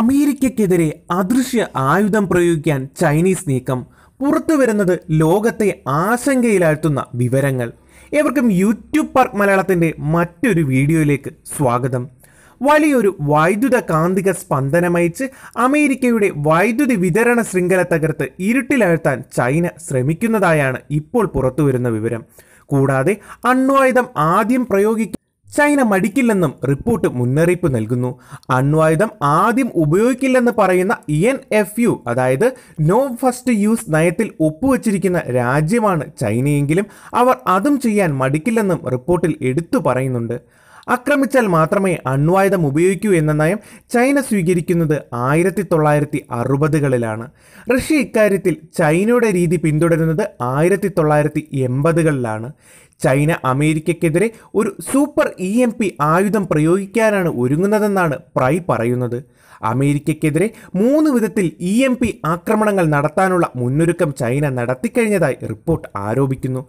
അമേരിക്കക്കെതിരെ അദൃശ്യ ആയുധം പ്രയോഗിക്കാൻ ചൈനീസ് നീക്കം പുറത്തു വരുന്നത് ലോകത്തെ ആശങ്കയിലാഴ്ത്തുന്ന വിവരങ്ങൾ ഏവർക്കും യൂട്യൂബ് പാർക്ക് മലയാളത്തിൻ്റെ മറ്റൊരു വീഡിയോയിലേക്ക് സ്വാഗതം വലിയൊരു വൈദ്യുത കാന്തിക സ്പന്ദനമയച്ച് അമേരിക്കയുടെ വൈദ്യുതി വിതരണ ശൃംഖല തകർത്ത് ഇരുട്ടിലാഴ്ത്താൻ ചൈന ശ്രമിക്കുന്നതായാണ് ഇപ്പോൾ പുറത്തുവരുന്ന വിവരം കൂടാതെ അണ്വായുധം ആദ്യം പ്രയോഗിക്കുക ചൈന മടിക്കില്ലെന്നും റിപ്പോർട്ട് മുന്നറിയിപ്പ് നൽകുന്നു അണ്വായുധം ആദ്യം ഉപയോഗിക്കില്ലെന്ന് പറയുന്ന എൻ എഫ് യു അതായത് നോ ഫസ്റ്റ് യൂസ് നയത്തിൽ ഒപ്പുവച്ചിരിക്കുന്ന രാജ്യമാണ് ചൈനയെങ്കിലും അവർ അതും ചെയ്യാൻ മടിക്കില്ലെന്നും റിപ്പോർട്ടിൽ എടുത്തു പറയുന്നുണ്ട് ആക്രമിച്ചാൽ മാത്രമേ അണ്വായുധം ഉപയോഗിക്കൂ എന്ന നയം ചൈന സ്വീകരിക്കുന്നത് ആയിരത്തി തൊള്ളായിരത്തി അറുപതുകളിലാണ് റഷ്യ ഇക്കാര്യത്തിൽ ചൈനയുടെ രീതി പിന്തുടരുന്നത് ആയിരത്തി തൊള്ളായിരത്തി എൺപതുകളിലാണ് ചൈന അമേരിക്കക്കെതിരെ ഒരു സൂപ്പർ ഇ എം പി ആയുധം പ്രയോഗിക്കാനാണ് ഒരുങ്ങുന്നതെന്നാണ് പ്രൈ പറയുന്നത് അമേരിക്കയ്ക്കെതിരെ മൂന്ന് വിധത്തിൽ ഇ എം പി ആക്രമണങ്ങൾ നടത്താനുള്ള മുന്നൊരുക്കം ചൈന നടത്തിക്കഴിഞ്ഞതായി റിപ്പോർട്ട് ആരോപിക്കുന്നു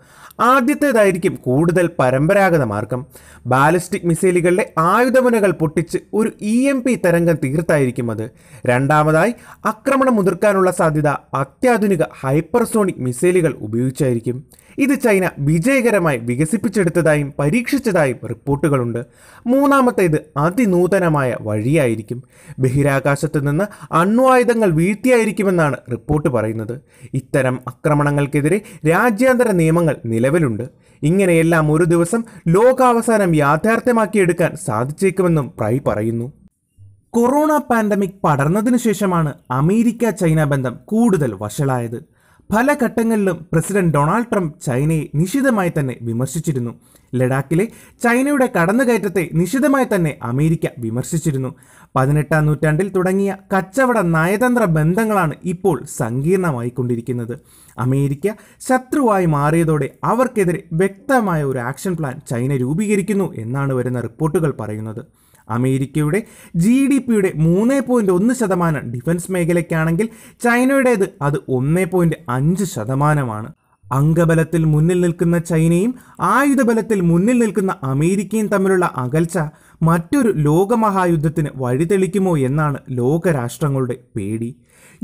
ആദ്യത്തേതായിരിക്കും കൂടുതൽ പരമ്പരാഗത മാർഗം ബാലിസ്റ്റിക് മിസൈലുകളിലെ ആയുധമുനകൾ പൊട്ടിച്ച് ഒരു ഇ എം പി തരംഗം തീർത്തായിരിക്കും അത് രണ്ടാമതായി ആക്രമണം മുതിർക്കാനുള്ള സാധ്യത അത്യാധുനിക ഹൈപ്പർസോണിക് മിസൈലുകൾ ഉപയോഗിച്ചായിരിക്കും ഇത് ചൈന വിജയകരമായി വികസിപ്പിച്ചെടുത്തതായും പരീക്ഷിച്ചതായും റിപ്പോർട്ടുകളുണ്ട് മൂന്നാമത്തേത് അതിനൂതനമായ വഴിയായിരിക്കും ബഹിരാകാശത്ത് നിന്ന് അണ്വായുധങ്ങൾ വീഴ്ത്തിയായിരിക്കുമെന്നാണ് റിപ്പോർട്ട് പറയുന്നത് ഇത്തരം ആക്രമണങ്ങൾക്കെതിരെ രാജ്യാന്തര നിയമങ്ങൾ നിലവിലുണ്ട് ഇങ്ങനെയെല്ലാം ഒരു ദിവസം ലോകാവസാനം യാഥാർത്ഥ്യമാക്കിയെടുക്കാൻ സാധിച്ചേക്കുമെന്നും പ്രൈ പറയുന്നു കൊറോണ പാൻഡമിക് പടർന്നതിനു ശേഷമാണ് അമേരിക്ക ചൈന ബന്ധം കൂടുതൽ വഷളായത് പല ഘട്ടങ്ങളിലും പ്രസിഡന്റ് ഡൊണാൾഡ് ട്രംപ് ചൈനയെ നിശിതമായി തന്നെ വിമർശിച്ചിരുന്നു ലഡാക്കിലെ ചൈനയുടെ കടന്നുകയറ്റത്തെ നിശിതമായി തന്നെ അമേരിക്ക വിമർശിച്ചിരുന്നു പതിനെട്ടാം നൂറ്റാണ്ടിൽ തുടങ്ങിയ കച്ചവട നയതന്ത്ര ബന്ധങ്ങളാണ് ഇപ്പോൾ സങ്കീർണമായിക്കൊണ്ടിരിക്കുന്നത് അമേരിക്ക ശത്രുവായി മാറിയതോടെ അവർക്കെതിരെ വ്യക്തമായ ഒരു ആക്ഷൻ പ്ലാൻ ചൈന രൂപീകരിക്കുന്നു എന്നാണ് വരുന്ന റിപ്പോർട്ടുകൾ പറയുന്നത് അമേരിക്കയുടെ ജി ഡി പിയുടെ മൂന്ന് പോയിന്റ് ഒന്ന് ശതമാനം ഡിഫൻസ് മേഖലയ്ക്കാണെങ്കിൽ ചൈനയുടേത് അത് ഒന്ന് പോയിന്റ് അഞ്ച് ശതമാനമാണ് അംഗബലത്തിൽ മുന്നിൽ നിൽക്കുന്ന ചൈനയും ആയുധബലത്തിൽ മുന്നിൽ നിൽക്കുന്ന അമേരിക്കയും തമ്മിലുള്ള അകൽച്ച മറ്റൊരു ലോകമഹായുദ്ധത്തിന് വഴിതെളിക്കുമോ എന്നാണ് ലോകരാഷ്ട്രങ്ങളുടെ പേടി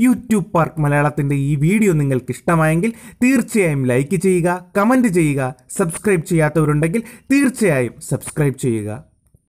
യൂട്യൂബ് പാർക്ക് മലയാളത്തിൻ്റെ ഈ വീഡിയോ നിങ്ങൾക്ക് ഇഷ്ടമായെങ്കിൽ തീർച്ചയായും ലൈക്ക് ചെയ്യുക കമൻറ്റ് ചെയ്യുക സബ്സ്ക്രൈബ് ചെയ്യാത്തവരുണ്ടെങ്കിൽ തീർച്ചയായും സബ്സ്ക്രൈബ് ചെയ്യുക